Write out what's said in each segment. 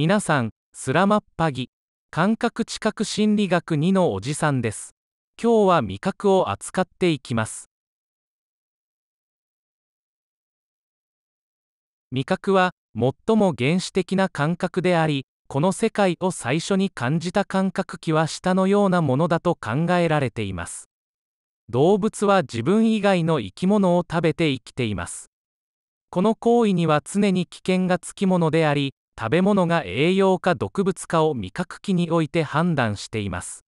皆さん、スラマッパギ、感覚知覚心理学2のおじさんです。今日は味覚を扱っていきます。味覚は最も原始的な感覚であり、この世界を最初に感じた感覚器は下のようなものだと考えられています。動物は自分以外の生き物を食べて生きています。この行為には常に危険がつきものであり、食べ物が栄養か毒物かを味覚器において判断しています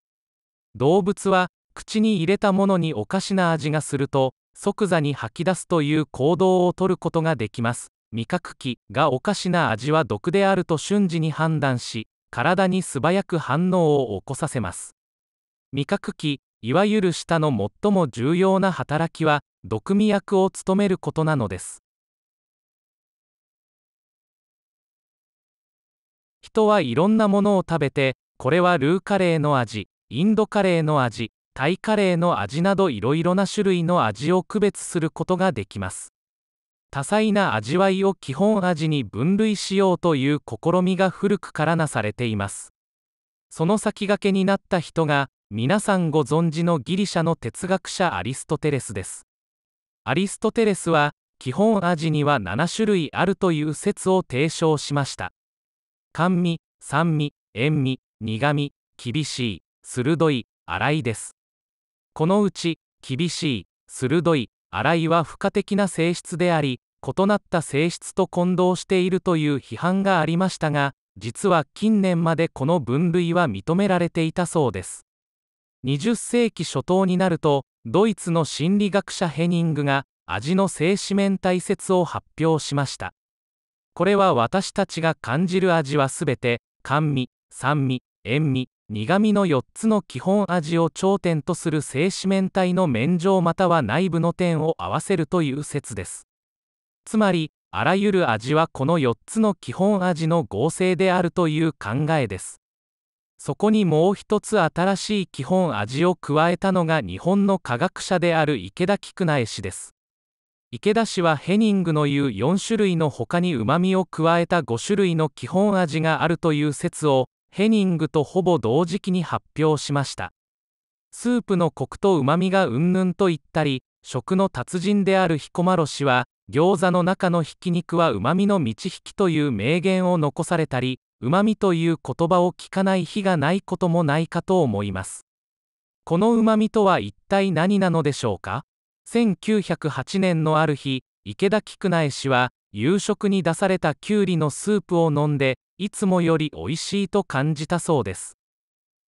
動物は口に入れたものにおかしな味がすると即座に吐き出すという行動をとることができます味覚器がおかしな味は毒であると瞬時に判断し体に素早く反応を起こさせます味覚器いわゆる舌の最も重要な働きは毒味薬を務めることなのです人はいろんなものを食べてこれはルーカレーの味インドカレーの味タイカレーの味などいろいろな種類の味を区別することができます多彩な味わいを基本味に分類しようという試みが古くからなされていますその先駆けになった人が皆さんご存知のギリシャの哲学者アリストテレスですアリストテレスは基本味には7種類あるという説を提唱しました甘味酸味塩味苦味厳しい鋭い荒いですこのうち厳しい鋭い荒いは付加的な性質であり異なった性質と混同しているという批判がありましたが実は近年までこの分類は認められていたそうです20世紀初頭になるとドイツの心理学者ヘニングが味の性四面体説を発表しましたこれは私たちが感じる味はすべて甘味酸味塩味苦味の4つの基本味を頂点とする正四面体の面上または内部の点を合わせるという説ですつまりあらゆる味はこの4つの基本味の合成であるという考えですそこにもう一つ新しい基本味を加えたのが日本の科学者である池田菊苗氏です池田氏はヘニングの言う4種類の他にうまみを加えた5種類の基本味があるという説をヘニングとほぼ同時期に発表しましたスープのコクとうまみがうんぬんと言ったり食の達人である彦摩呂氏は餃子の中のひき肉はうまみの満ち引きという名言を残されたりうまみという言葉を聞かない日がないこともないかと思いますこのうまみとは一体何なのでしょうか1908年のある日池田菊苗氏は夕食に出されたきゅうりのスープを飲んでいつもより美味しいと感じたそうです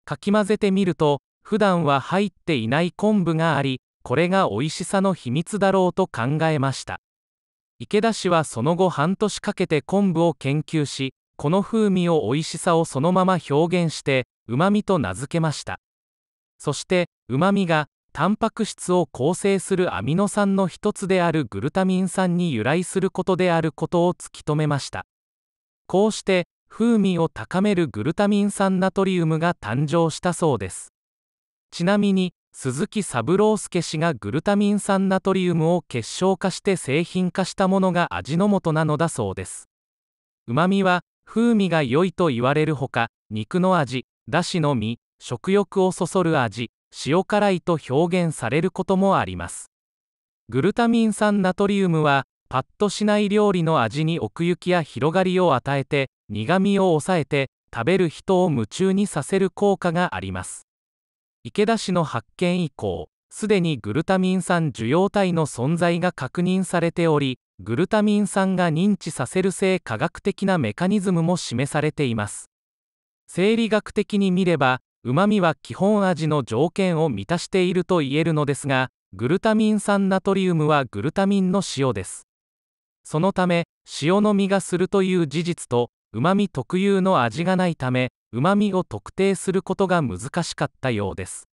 かき混ぜてみると普段は入っていない昆布がありこれが美味しさの秘密だろうと考えました池田氏はその後半年かけて昆布を研究しこの風味を美味しさをそのまま表現してうまみと名付けましたそしてうまみがタンパク質を構成するアミノ酸の一つであるグルタミン酸に由来することであることを突き止めましたこうして風味を高めるグルタミン酸ナトリウムが誕生したそうですちなみに鈴木三郎介氏がグルタミン酸ナトリウムを結晶化して製品化したものが味の素なのだそうですうまみは風味が良いと言われるほか肉の味だしの実食欲をそそる味塩辛いと表現されることもありますグルタミン酸ナトリウムはパッとしない料理の味に奥行きや広がりを与えて苦みを抑えて食べる人を夢中にさせる効果があります池田氏の発見以降すでにグルタミン酸受容体の存在が確認されておりグルタミン酸が認知させる性科学的なメカニズムも示されています生理学的に見ればうまみは基本味の条件を満たしていると言えるのですがグルタミン酸ナトリウムはグルタミンの塩ですそのため塩のみがするという事実とうまみ特有の味がないためうまみを特定することが難しかったようです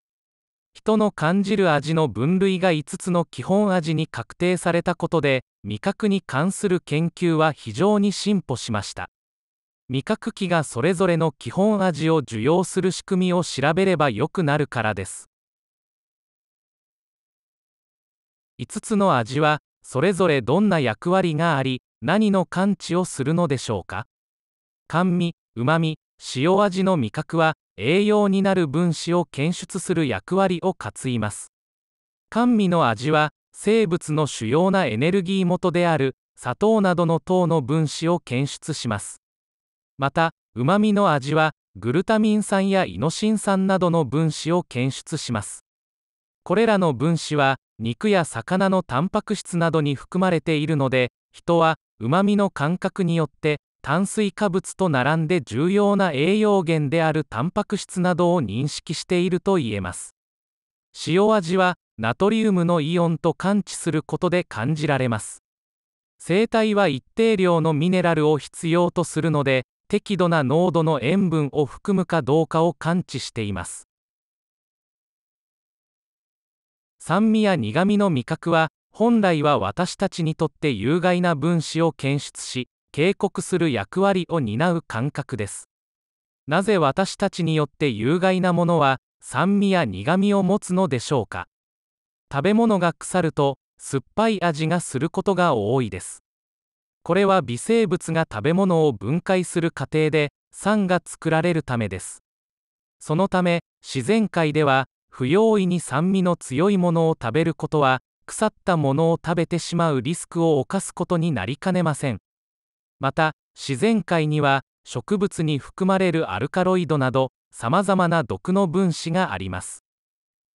人の感じる味の分類が5つの基本味に確定されたことで味覚に関する研究は非常に進歩しました味覚器がそれぞれの基本味を受容する仕組みを調べればよくなるからです5つの味はそれぞれどんな役割があり何の感知をするのでしょうか甘味うまみ塩味の味覚は栄養になる分子を検出する役割を担います甘味の味は生物の主要なエネルギー元である砂糖などの糖の分子を検出しますまたうまみの味はグルタミン酸やイノシン酸などの分子を検出しますこれらの分子は肉や魚のタンパク質などに含まれているので人はうまみの感覚によって炭水化物と並んで重要な栄養源であるタンパク質などを認識しているといえます塩味はナトリウムのイオンと感知することで感じられます生体は一定量のミネラルを必要とするので適度な濃度の塩分を含むかどうかを感知しています酸味や苦味の味覚は本来は私たちにとって有害な分子を検出し警告する役割を担う感覚ですなぜ私たちによって有害なものは酸味や苦味を持つのでしょうか食べ物が腐ると酸っぱい味がすることが多いですこれは微生物が食べ物を分解する過程で酸が作られるためですそのため自然界では不用意に酸味の強いものを食べることは腐ったものを食べてしまうリスクを冒すことになりかねませんまた自然界には植物に含まれるアルカロイドなどさまざまな毒の分子があります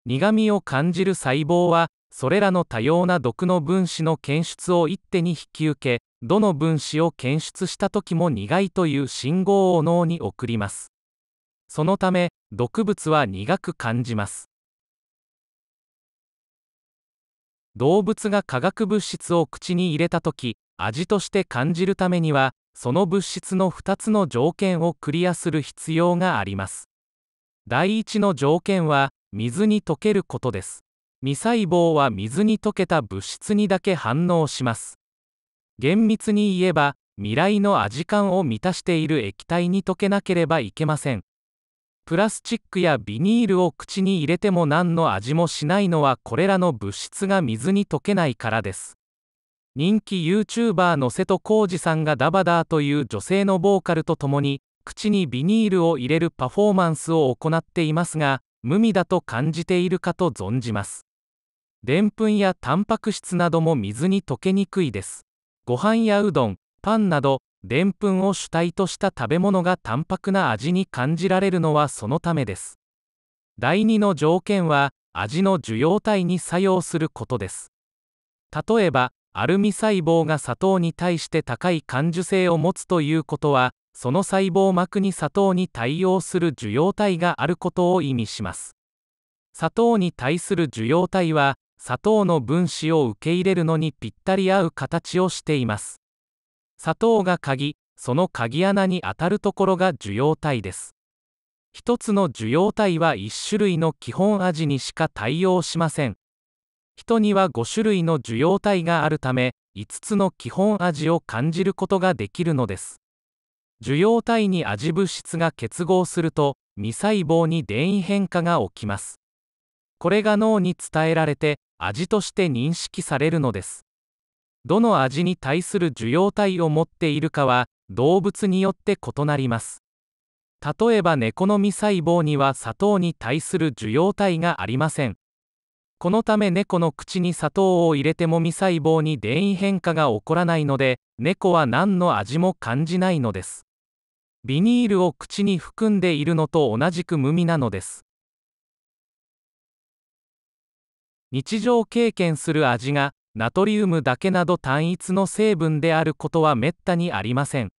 苦味を感じる細胞はそれらの多様な毒の分子の検出を一手に引き受けどの分子を検出した時も苦いという信号を脳に送りますそのため毒物は苦く感じます動物が化学物質を口に入れた時味として感じるためにはその物質の2つの条件をクリアする必要があります第一の条件は水に溶けることです未細胞は水に溶けた物質にだけ反応します厳密に言えば未来の味感を満たしている液体に溶けなければいけませんプラスチックやビニールを口に入れても何の味もしないのはこれらの物質が水に溶けないからです人気 YouTuber の瀬戸康二さんがダバダーという女性のボーカルとともに口にビニールを入れるパフォーマンスを行っていますが無味だと感じているかと存じますでんぷんやタンパク質なども水に溶けにくいですご飯やうどんパンなどでんぷんを主体とした食べ物が淡白な味に感じられるのはそのためです第2の条件は味の受容体に作用することです例えばアルミ細胞が砂糖に対して高い感受性を持つということはその細胞膜に砂糖に対応する受容体があることを意味します砂糖に対する受容体は砂糖の分子を受け入れるのにぴったり合う形をしています砂糖が鍵その鍵穴に当たるところが受容体です1つの受容体は1種類の基本味にしか対応しません人には5種類の受容体があるため5つの基本味を感じることができるのです受容体に味物質が結合すると未細胞に電位変化が起きますこれが脳に伝えられて味として認識されるのですどの味に対する受容体を持っているかは動物によって異なります例えば猫の未細胞には砂糖に対する受容体がありませんこのため猫の口に砂糖を入れても未細胞に電位変化が起こらないので猫は何の味も感じないのですビニールを口に含んでいるのと同じく無味なのです日常経験する味がナトリウムだけなど単一の成分であることはめったにありません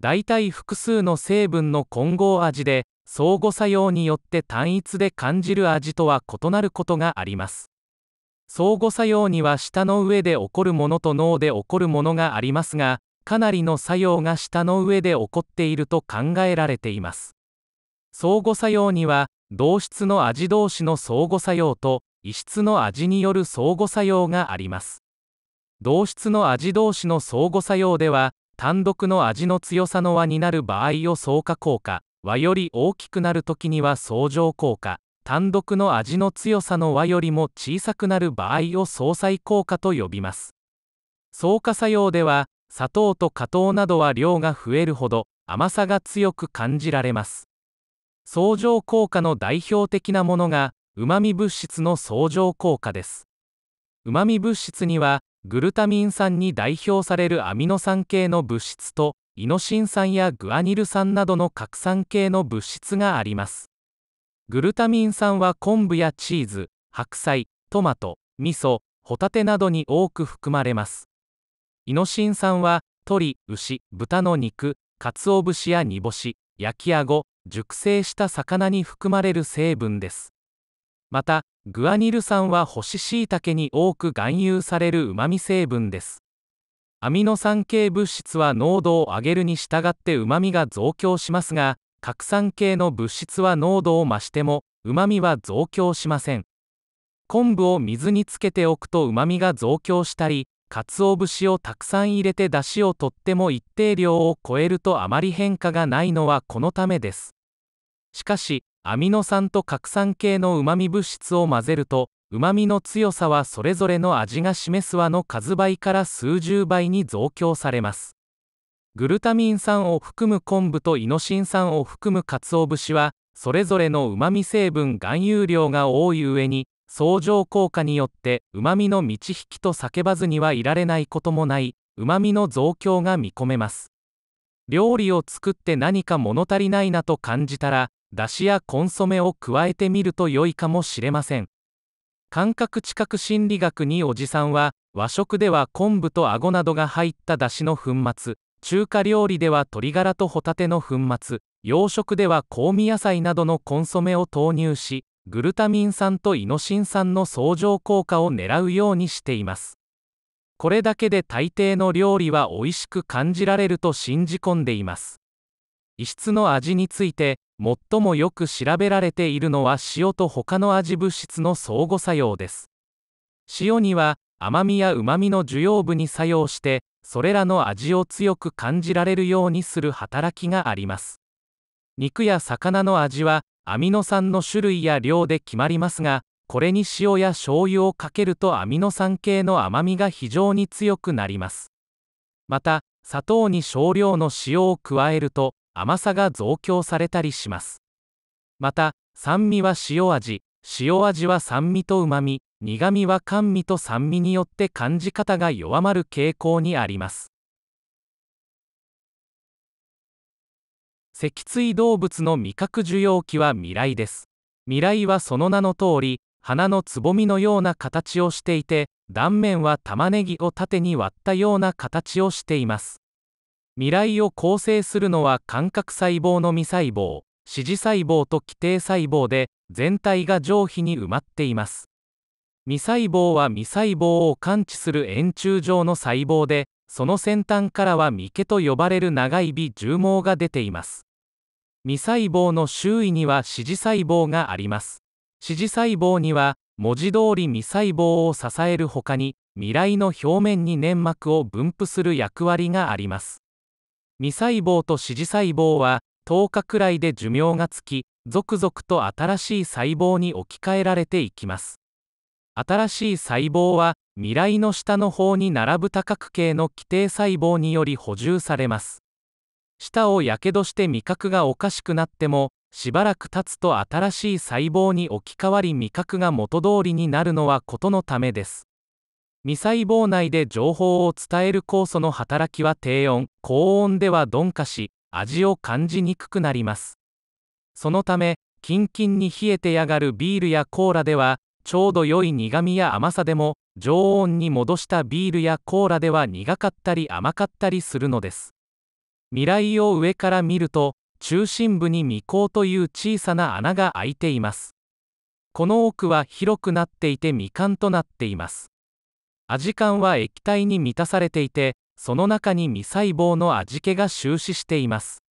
大体複数の成分の混合味で相互作用によって単一で感じる味とは異なることがあります相互作用には舌の上で起こるものと脳で起こるものがありますがかなりの作用が舌の上で起こっていると考えられています相互作用には同質の味同士の相互作用と異質の味による相互作用があります同質の味同士の相互作用では単独の味の強さの和になる場合を相加効果和より大きくなる時には相乗効果単独の味の強さの和よりも小さくなる場合を相殺効果と呼びます相加作用では砂糖と果糖などは量が増えるほど甘さが強く感じられます相乗効果の代表的なものがうまみ物質の相乗効果ですうまみ物質にはグルタミン酸に代表されるアミノ酸系の物質とイノシン酸やグアニル酸などの核酸系の物質がありますグルタミン酸は昆布やチーズ白菜トマト味噌ホタテなどに多く含まれますイノシン酸は鶏牛豚の肉鰹節や煮干し焼きあご熟成した魚に含まれる成分ですまたグアニル酸は干し椎茸に多く含有されるうまみ成分ですアミノ酸系物質は濃度を上げるに従ってうまみが増強しますが核酸系の物質は濃度を増してもうまみは増強しません昆布を水につけておくとうまみが増強したり鰹節をたくさん入れて出汁をとっても一定量を超えるとあまり変化がないのはこのためですしかしアミノ酸と核酸系のうまみ物質を混ぜるとうまみの強さはそれぞれの味が示す和の数倍から数十倍に増強されますグルタミン酸を含む昆布とイノシン酸を含む鰹節はそれぞれのうまみ成分含有量が多い上に相乗効果によってうまみの満ち引きと叫ばずにはいられないこともないうまみの増強が見込めます料理を作って何か物足りないなと感じたらだしやコンソメを加えてみると良いかもしれません感覚知覚心理学におじさんは和食では昆布と顎などが入っただしの粉末中華料理では鶏ガラとホタテの粉末洋食では香味野菜などのコンソメを投入しグルタミン酸とイノシン酸の相乗効果を狙うようにしていますこれだけで大抵の料理は美味しく感じられると信じ込んでいます異質の味について最もよく調べられているのは塩と他の味物質の相互作用です塩には甘みやうまみの需要部に作用してそれらの味を強く感じられるようにする働きがあります肉や魚の味はアミノ酸の種類や量で決まりますがこれに塩や醤油をかけるとアミノ酸系の甘みが非常に強くなりますまた砂糖に少量の塩を加えると甘さが増強されたりしますまた酸味は塩味塩味は酸味とうまみ苦味は甘味と酸味によって感じ方が弱まる傾向にあります脊椎動物の味覚受容器は未来です未来はその名の通り花のつぼみのような形をしていて断面は玉ねぎを縦に割ったような形をしています未来を構成するのは感覚細胞の未細胞支持細胞と基底細胞で全体が上皮に埋まっています未細胞は未細胞を感知する円柱状の細胞でその先端からは未毛と呼ばれる長い尾重毛が出ています未細胞の周囲には支持細胞があります支持細胞には文字通り未細胞を支えるほかに未来の表面に粘膜を分布する役割があります未細胞と支持細胞は10日くらいで寿命がつき続々と新しい細胞に置き換えられていきます新しい細胞は未来の下の方に並ぶ多角形の規定細胞により補充されます舌をやけどして味覚がおかしくなってもしばらく経つと新しい細胞に置き換わり味覚が元通りになるのはことのためです未細胞内で情報を伝える酵素の働きは低温高温では鈍化し味を感じにくくなりますそのためキンキンに冷えてやがるビールやコーラではちょうど良い苦みや甘さでも常温に戻したビールやコーラでは苦かったり甘かったりするのです未来を上から見ると中心部に未孔という小さな穴が開いていますこの奥は広くなっていて未完となっています味ジは液体に満たされていてその中に未細胞の味気が終始しています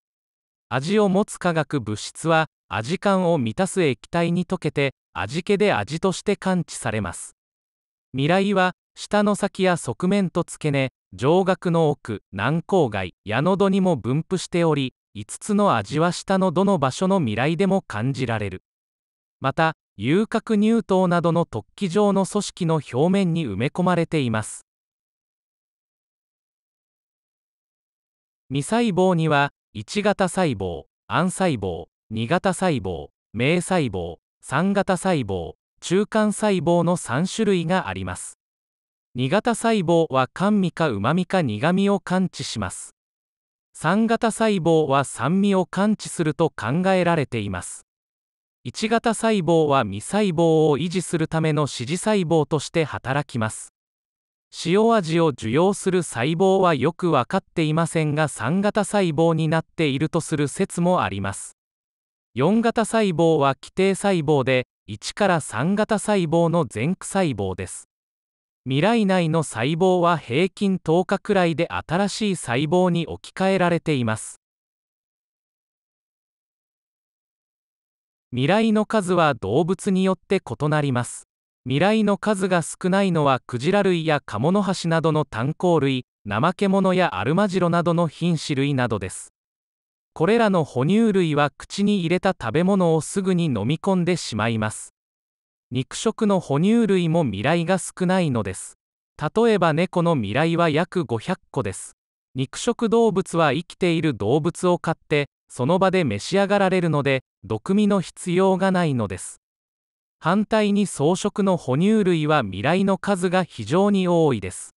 味を持つ化学物質は味感を満たす液体に溶けて味気で味として感知されます未来は舌の先や側面と付け根上顎の奥軟口外矢のどにも分布しており5つの味は舌のどの場所の未来でも感じられるまた遊郭乳頭などの突起状の組織の表面に埋め込まれています未細胞には1型細胞暗細胞2型細胞明細胞3型細胞中間細胞の3種類があります2型細胞は甘味か旨味か苦味を感知します3型細胞は酸味を感知すると考えられています1型細胞は未細胞を維持するための支持細胞として働きます塩味を受容する細胞はよく分かっていませんが3型細胞になっているとする説もあります4型細胞は規定細胞で1から3型細胞の前駆細胞です未来内の細胞は平均10日くらいで新しい細胞に置き換えられています未来の数は動物によって異なります未来の数が少ないのはクジラ類やカモノハシなどの炭鉱類ナマケモノやアルマジロなどの品種類などですこれらの哺乳類は口に入れた食べ物をすぐに飲み込んでしまいます肉食の哺乳類も未来が少ないのです例えば猫の未来は約500個です肉食動物は生きている動物を飼ってその場で召し上がられるので毒味の必要がないのです反対に草食の哺乳類は未来の数が非常に多いです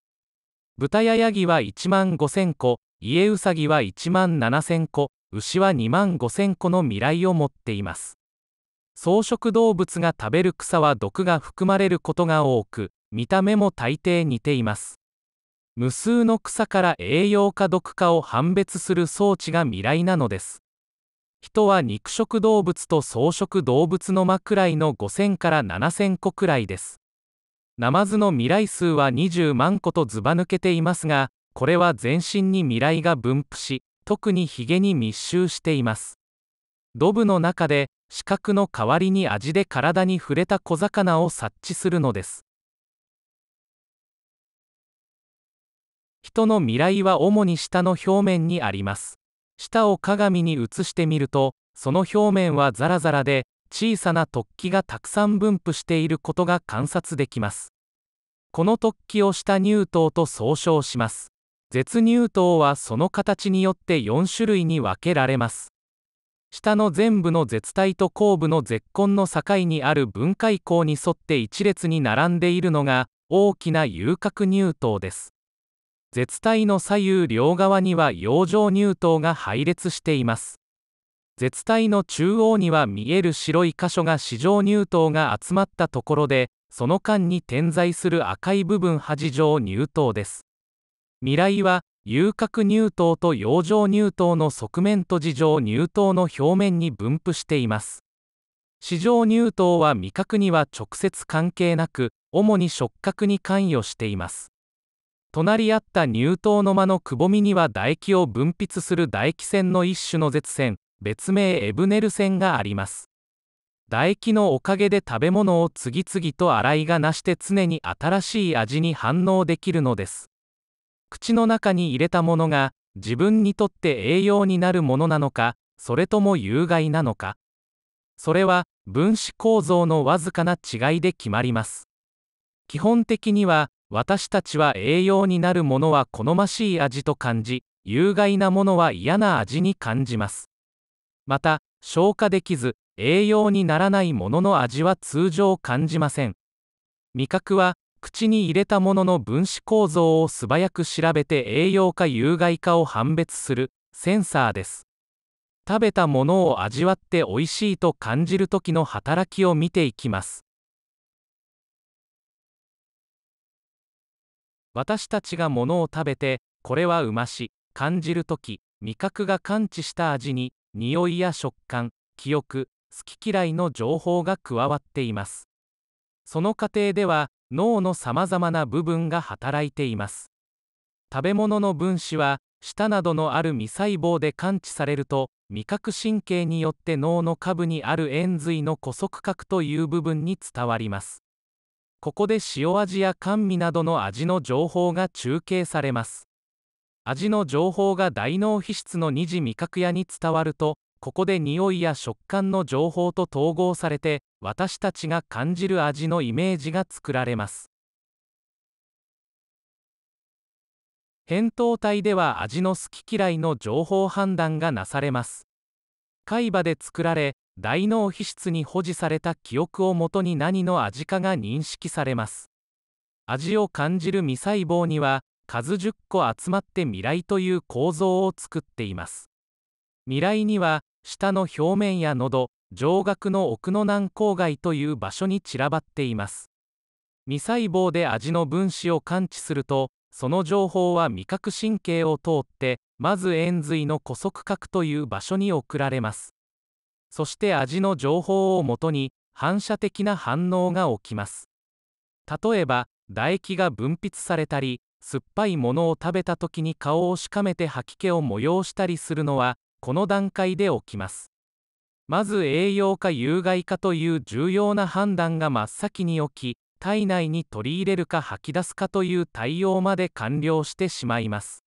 豚やヤギは1万5000個家ウサギは1万7000個牛は2万5000個の未来を持っています草食動物が食べる草は毒が含まれることが多く見た目も大抵似ています無数の草から栄養か毒かを判別する装置が未来なのです人は肉食動物と草食動物の間くらいの5000から7000個くらいですナマズの未来数は20万個とずば抜けていますがこれは全身に未来が分布し特にヒゲに密集していますドブの中で視覚の代わりに味で体に触れた小魚を察知するのです人の未来は主に舌の表面にあります舌を鏡に映してみるとその表面はザラザラで小さな突起がたくさん分布していることが観察できますこの突起を下乳頭と総称します舌乳頭はその形によって4種類に分けられます下の全部の舌体と後部の舌根の境にある分解口に沿って一列に並んでいるのが大きな遊郭乳頭です舌体の左右両側には洋上乳頭が配列しています舌体の中央には見える白い箇所が四条乳頭が集まったところでその間に点在する赤い部分八上乳頭です未来は遊郭乳頭と洋上乳頭の側面と地上乳頭の表面に分布しています市場乳頭は味覚には直接関係なく主に触覚に関与しています隣り合った乳頭の間のくぼみには唾液を分泌する唾液腺の一種の舌腺別名エブネル腺があります唾液のおかげで食べ物を次々と洗いがなして常に新しい味に反応できるのです口の中に入れたものが自分にとって栄養になるものなのかそれとも有害なのかそれは分子構造のわずかな違いで決まります基本的には私たちは栄養になるものは好ましい味と感じ有害なものは嫌な味に感じますまた消化できず栄養にならないものの味は通常感じません味覚は口に入れたものの分子構造を素早く調べて栄養か有害かを判別するセンサーです食べたものを味わって美味しいと感じる時の働きを見ていきます私たちがものを食べてこれはうまし感じるとき味覚が感知した味に匂いや食感記憶好き嫌いの情報が加わっていますその過程では脳のさまざまな部分が働いています食べ物の分子は舌などのある未細胞で感知されると味覚神経によって脳の下部にある塩髄の古側核という部分に伝わりますここで塩味や甘味などの味の情報が中継されます味の情報が大脳皮質の二次味覚屋に伝わるとここで匂いや食感の情報と統合されて私たちが感じる味のイメージが作られます扁桃体では味の好き嫌いの情報判断がなされます海馬で作られ大脳皮質に保持された記憶をもとに何の味かが認識されます味を感じる未細胞には数10個集まって未来という構造を作っています未来には舌の表面や喉上顎の奥の軟口蓋という場所に散らばっています未細胞で味の分子を感知するとその情報は味覚神経を通ってまず延髄の古側核という場所に送られますそして味の情報をもとに反射的な反応が起きます例えば唾液が分泌されたり酸っぱいものを食べた時に顔をしかめて吐き気を催したりするのはこの段階で起きますまず栄養か有害かという重要な判断が真っ先に起き体内に取り入れるか吐き出すかという対応まで完了してしまいます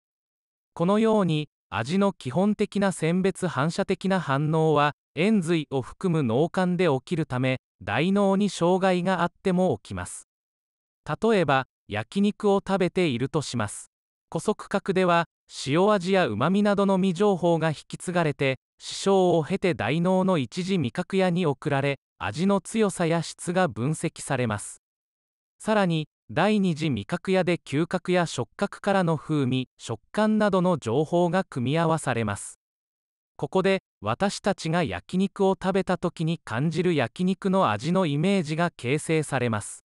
このように味の基本的な選別反射的な反応は塩髄を含む脳幹で起きるため大脳に障害があっても起きます例えば焼肉を食べているとします古速核では塩味やうまみなどの未情報が引き継がれて視床を経て大脳の一時味覚屋に送られ味の強さや質が分析されますさらに第二次味覚屋で嗅覚や触覚からの風味食感などの情報が組み合わされますここで私たちが焼肉を食べた時に感じる焼肉の味のイメージが形成されます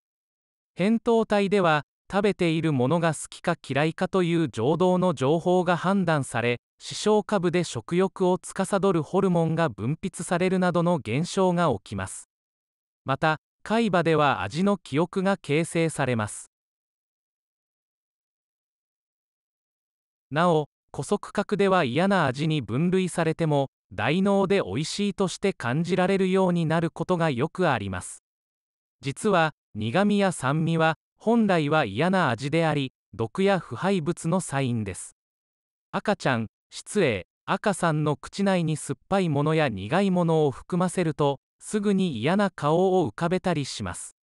扁桃体では食べているものが好きか嫌いかという情動の情報が判断され視床下部で食欲を司るホルモンが分泌されるなどの現象が起きますまた海馬では味の記憶が形成されますなお古速角では嫌な味に分類されても大脳で美味しいとして感じられるようになることがよくあります実は苦味や酸味は本来は嫌な味であり毒や腐敗物のサインです赤ちゃん失礼赤さんの口内に酸っぱいものや苦いものを含ませるとすぐに嫌な顔を浮かべたりします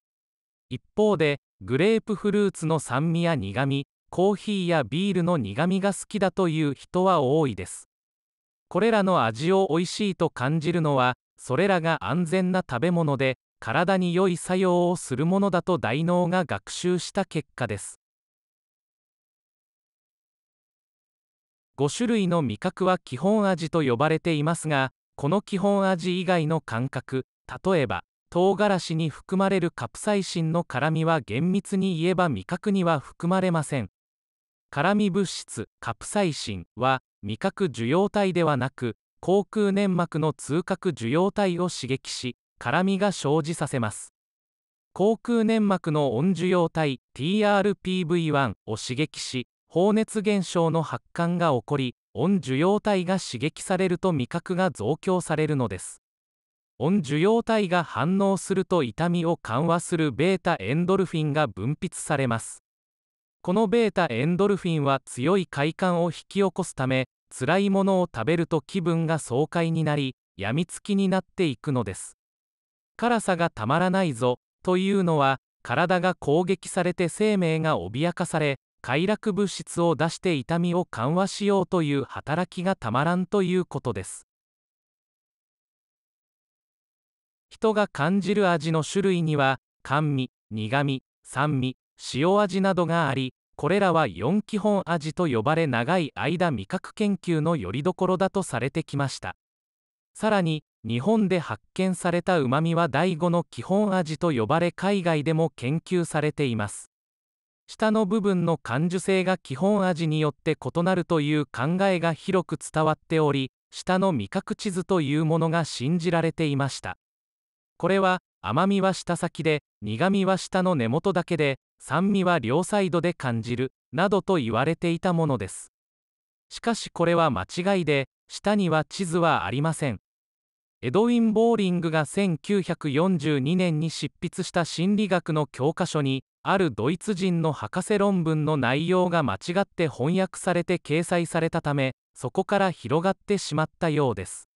一方でグレープフルーツの酸味や苦味コーヒーやビールの苦味が好きだという人は多いですこれらの味を美味しいと感じるのはそれらが安全な食べ物で体に良い作用をするものだと大脳が学習した結果です5種類の味覚は基本味と呼ばれていますがこの基本味以外の感覚例えば唐辛子に含まれるカプサイシンの辛みは厳密に言えば味覚には含まれません辛み物質カプサイシンは味覚受容体ではなく口腔粘膜の痛覚受容体を刺激し辛みが生じさせます口腔粘膜の温受容体 TRPV1 を刺激し放熱現象の発汗が起こり温受容体が刺激されると味覚が増強されるのです温受容体が反応すると痛みを緩和する β エンドルフィンが分泌されますこの β エンドルフィンは強い快感を引き起こすため辛いものを食べると気分が爽快になり病みつきになっていくのです辛さがたまらないぞというのは体が攻撃されて生命が脅かされ快楽物質を出して痛みを緩和しようという働きがたまらんということです人が感じる味の種類には甘味苦味酸味塩味などがありこれらは4基本味と呼ばれ長い間味覚研究のよりどころだとされてきましたさらに日本で発見されたうまみは第5の基本味と呼ばれ海外でも研究されています下の部分の感受性が基本味によって異なるという考えが広く伝わっており下の味覚地図というものが信じられていましたこれは甘みは舌先で苦みは舌の根元だけで酸味は両サイドで感じるなどと言われていたものですしかしこれは間違いで下には地図はありませんエドウィン・ボーリングが1942年に執筆した心理学の教科書にあるドイツ人の博士論文の内容が間違って翻訳されて掲載されたためそこから広がってしまったようです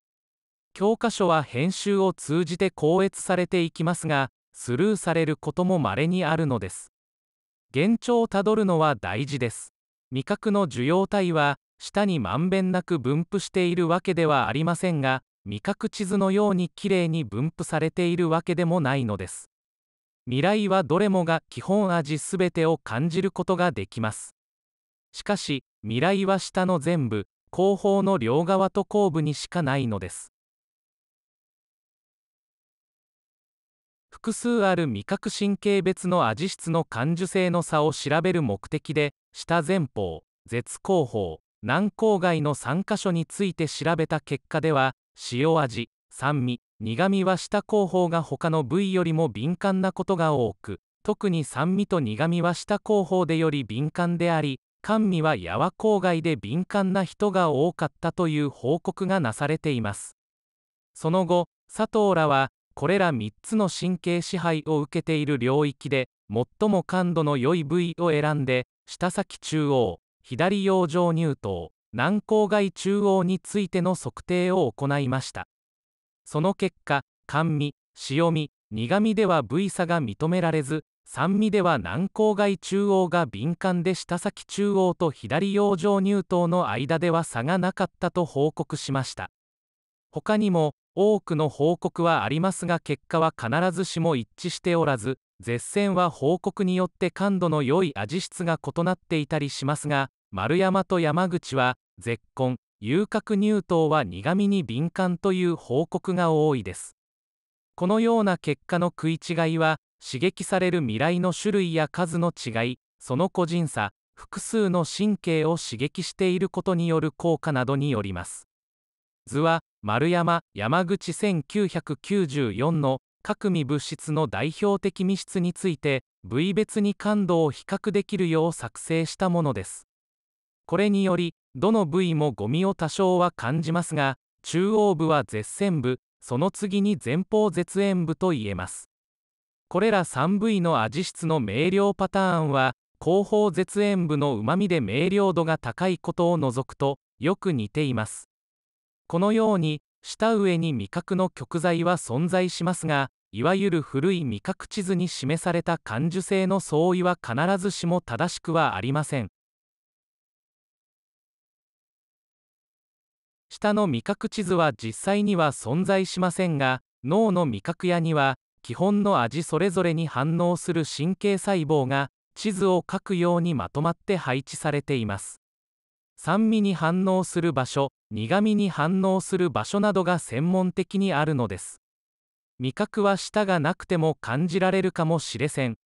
教科書は編集を通じて校閲されていきますがスルーされることも稀にあるのです幻聴をたどるのは大事です味覚の受容体は下にまんべんなく分布しているわけではありませんが味覚地図のようにきれいに分布されているわけでもないのです未来はどれもが基本味すべてを感じることができますしかし未来は下の全部後方の両側と後部にしかないのです複数ある味覚神経別の味質の感受性の差を調べる目的で下前方舌後方軟口外の3箇所について調べた結果では塩味酸味苦味は下後方が他の部位よりも敏感なことが多く特に酸味と苦味は下後方でより敏感であり甘味はや和郊外で敏感な人が多かったという報告がなされていますその後佐藤らはこれら3つの神経支配を受けている領域で最も感度の良い部位を選んで下先中央左洋上乳頭軟口外中央についての測定を行いましたその結果甘味塩味苦味では部位差が認められず酸味では軟口外中央が敏感で下先中央と左洋上乳頭の間では差がなかったと報告しました他にも多くの報告はありますが結果は必ずしも一致しておらず絶戦は報告によって感度の良い味質が異なっていたりしますが丸山と山口は絶根遊郭乳糖は苦味に敏感という報告が多いですこのような結果の食い違いは刺激される未来の種類や数の違いその個人差複数の神経を刺激していることによる効果などによります図は丸山山口1994の各未物質の代表的密室について部位別に感度を比較できるよう作成したものですこれによりどの部位もゴミを多少は感じますが中央部は絶線部その次に前方絶縁部と言えますこれら3部位の味質の明瞭パターンは後方絶縁部のうまみで明瞭度が高いことを除くとよく似ていますこのように下上に味覚の極材は存在しますがいわゆる古い味覚地図に示された感受性の相違は必ずしも正しくはありません下の味覚地図は実際には存在しませんが脳の味覚やには基本の味それぞれに反応する神経細胞が地図を書くようにまとまって配置されています酸味に反応する場所苦味に反応する場所などが専門的にあるのです味覚は舌がなくても感じられるかもしれせん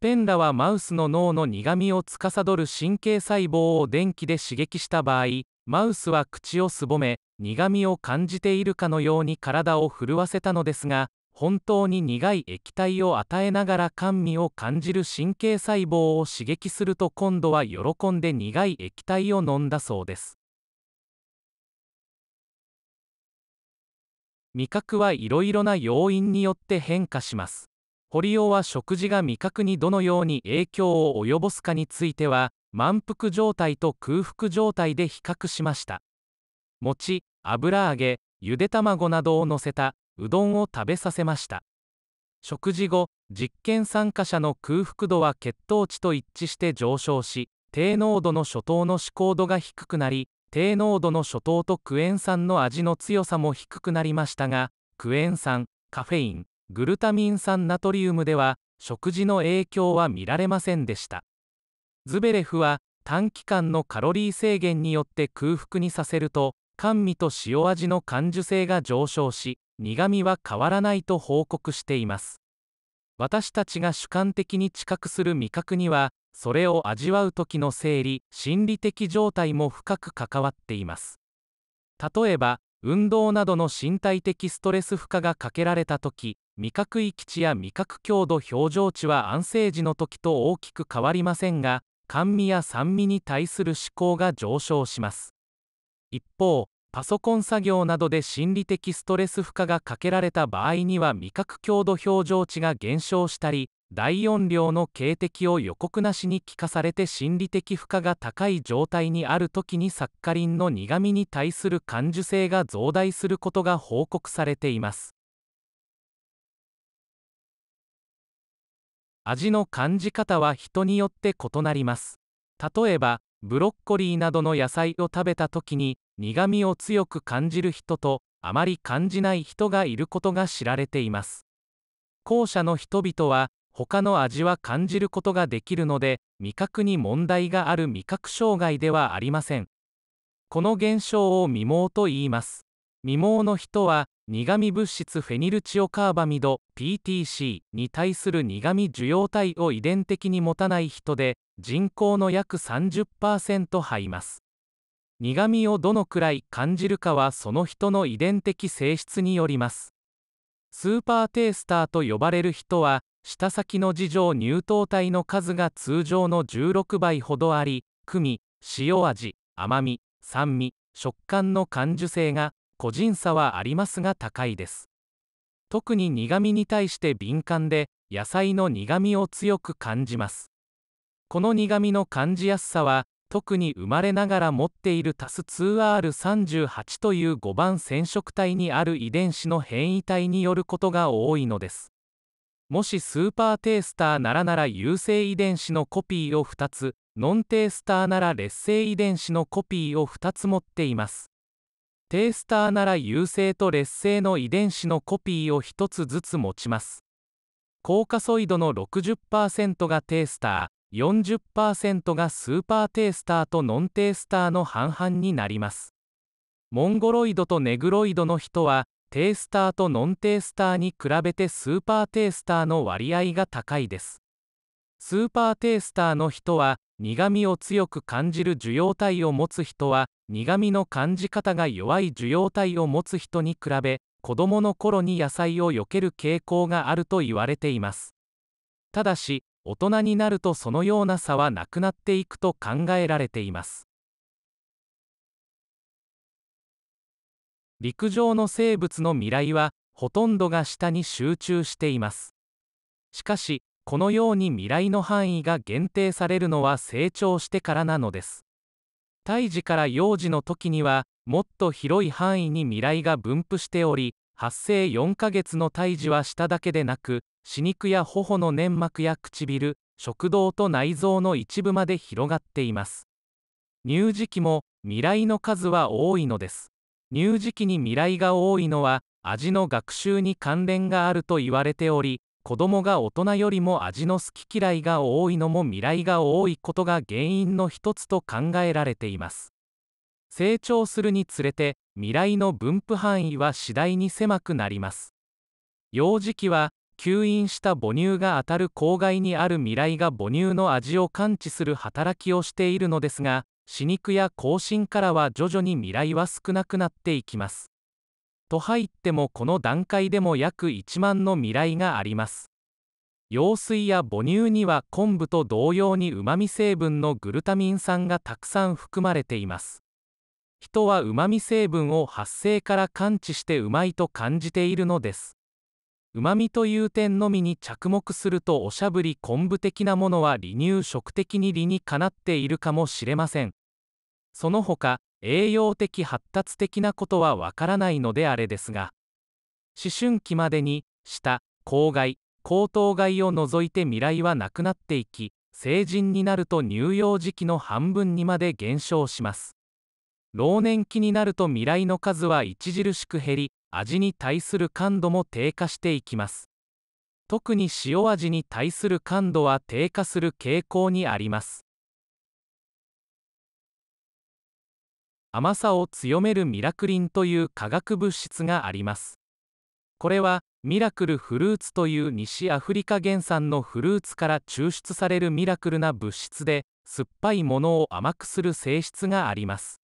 ペンラはマウスの脳の苦味を司る神経細胞を電気で刺激した場合マウスは口をすぼめ苦みを感じているかのように体を震わせたのですが本当に苦い液体を与えながら甘味を感じる神経細胞を刺激すると今度は喜んで苦い液体を飲んだそうです味覚はいろいろな要因によって変化します堀尾は食事が味覚にどのように影響を及ぼすかについては満腹状態と空腹状態で比較しました餅油揚げゆで卵などを乗せたうどんを食べさせました食事後実験参加者の空腹度は血糖値と一致して上昇し低濃度の初糖の嗜好度が低くなり低濃度の初糖とクエン酸の味の強さも低くなりましたがクエン酸カフェイングルタミン酸ナトリウムでは食事の影響は見られませんでしたズベレフは短期間のカロリー制限によって空腹にさせると甘味と塩味の感受性が上昇し苦味は変わらないと報告しています私たちが主観的に知覚する味覚にはそれを味わう時の生理心理的状態も深く関わっています例えば運動などの身体的ストレス負荷がかけられた時味覚域値や味覚強度表情値は安静時の時と大きく変わりませんが甘味や酸味に対する思考が上昇します一方パソコン作業などで心理的ストレス負荷がかけられた場合には味覚強度表情値が減少したり大音量の警笛を予告なしに聞かされて心理的負荷が高い状態にある時にサッカリンの苦みに対する感受性が増大することが報告されています味の感じ方は人によって異なります例えばブロッコリーなどの野菜を食べた時に苦味を強く感じる人とあまり感じない人がいることが知られています後者の人々は他の味は感じることができるので味覚に問題がある味覚障害ではありませんこの現象を未毛と言います未毛の人は苦味物質フェニルチオカーバミド PTC に対する苦味受容体を遺伝的に持たない人で人口の約30%入ります苦味をどのくらい感じるかはその人の遺伝的性質によりますスーパーテイスターと呼ばれる人は舌先の事情乳糖体の数が通常の16倍ほどありクミ塩味甘味酸味食感の感受性が個人差はありますが高いです特に苦味に対して敏感で野菜の苦味を強く感じますこの苦味の感じやすさは特に生まれながら持っているタス 2R38 という5番染色体にある遺伝子の変異体によることが多いのですもしスーパーテイスターならなら優性遺伝子のコピーを2つノンテイスターなら劣性遺伝子のコピーを2つ持っていますテースターなら優勢と劣勢の遺伝子のコピーを1つずつ持ちます高カソイドの60%がテースター40%がスーパーテースターとノンテースターの半々になりますモンゴロイドとネグロイドの人はテースターとノンテースターに比べてスーパーテースターの割合が高いですスーパーテースターの人は苦味を強く感じる受容体を持つ人は苦味の感じ方が弱い受容体を持つ人に比べ子どもの頃に野菜を避ける傾向があると言われていますただし大人になるとそのような差はなくなっていくと考えられています陸上の生物の未来はほとんどが下に集中していますしかしこのように未来の範囲が限定されるのは成長してからなのです胎児から幼児の時にはもっと広い範囲に未来が分布しており発生4ヶ月の胎児は舌だけでなく歯肉や頬の粘膜や唇食道と内臓の一部まで広がっています乳児期も未来の数は多いのです乳児期に未来が多いのは味の学習に関連があると言われており子供が大人よりも味の好き嫌いが多いのも未来が多いことが原因の一つと考えられています成長するにつれて未来の分布範囲は次第に狭くなります幼児期は吸引した母乳が当たる口外にある未来が母乳の味を感知する働きをしているのですが歯肉や口唇からは徐々に未来は少なくなっていきますと入ってもこの段階でも約1万の未来があります用水や母乳には昆布と同様にうまみ成分のグルタミン酸がたくさん含まれています人はうまみ成分を発生から感知してうまいと感じているのですうまみという点のみに着目するとおしゃぶり昆布的なものは離乳食的に理にかなっているかもしれませんその他栄養的発達的なことはわからないのであれですが思春期までに下口外口頭外を除いて未来はなくなっていき成人になると乳幼児期の半分にまで減少します老年期になると未来の数は著しく減り味に対する感度も低下していきます特に塩味に対する感度は低下する傾向にあります甘さを強めるミラクリンという化学物質がありますこれはミラクルフルーツという西アフリカ原産のフルーツから抽出されるミラクルな物質で酸っぱいものを甘くする性質があります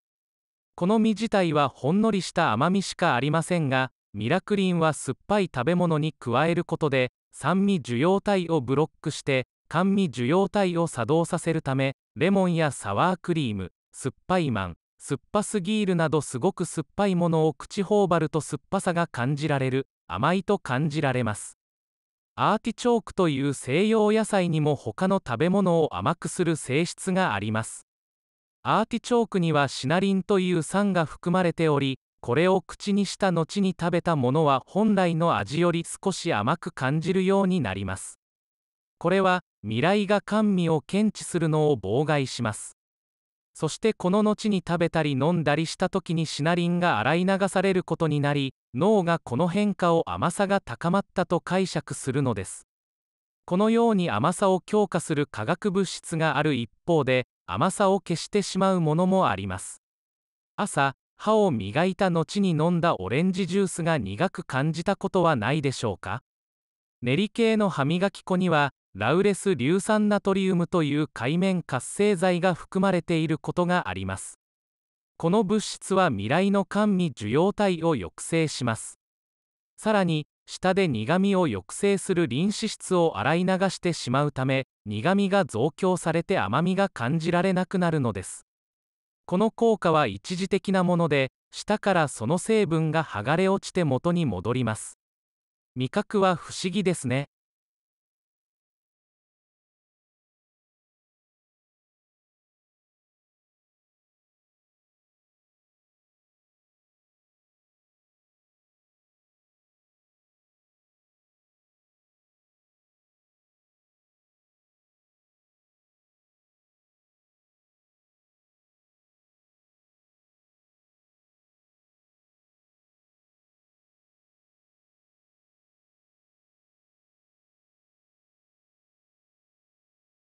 この実自体はほんのりした甘みしかありませんがミラクリンは酸っぱい食べ物に加えることで酸味受容体をブロックして甘味受容体を作動させるためレモンやサワークリーム酸っぱいマン酸っぱすぎるなどすごく酸っぱいものを口頬張ると酸っぱさが感じられる甘いと感じられますアーティチョークという西洋野菜にも他の食べ物を甘くする性質がありますアーティチョークにはシナリンという酸が含まれておりこれを口にした後に食べたものは本来の味より少し甘く感じるようになりますこれは未来が甘味を検知するのを妨害しますそしてこの後に食べたり飲んだりした時にシナリンが洗い流されることになり脳がこの変化を甘さが高まったと解釈するのですこのように甘さを強化する化学物質がある一方で甘さを消してしまうものもあります朝歯を磨いた後に飲んだオレンジジュースが苦く感じたことはないでしょうか練り系の歯磨き粉にはラウレス硫酸ナトリウムという界面活性剤が含まれていることがありますこの物質は未来の甘味受容体を抑制しますさらに舌で苦味を抑制する臨脂質を洗い流してしまうため苦味が増強されて甘みが感じられなくなるのですこの効果は一時的なもので舌からその成分が剥がれ落ちて元に戻ります味覚は不思議ですね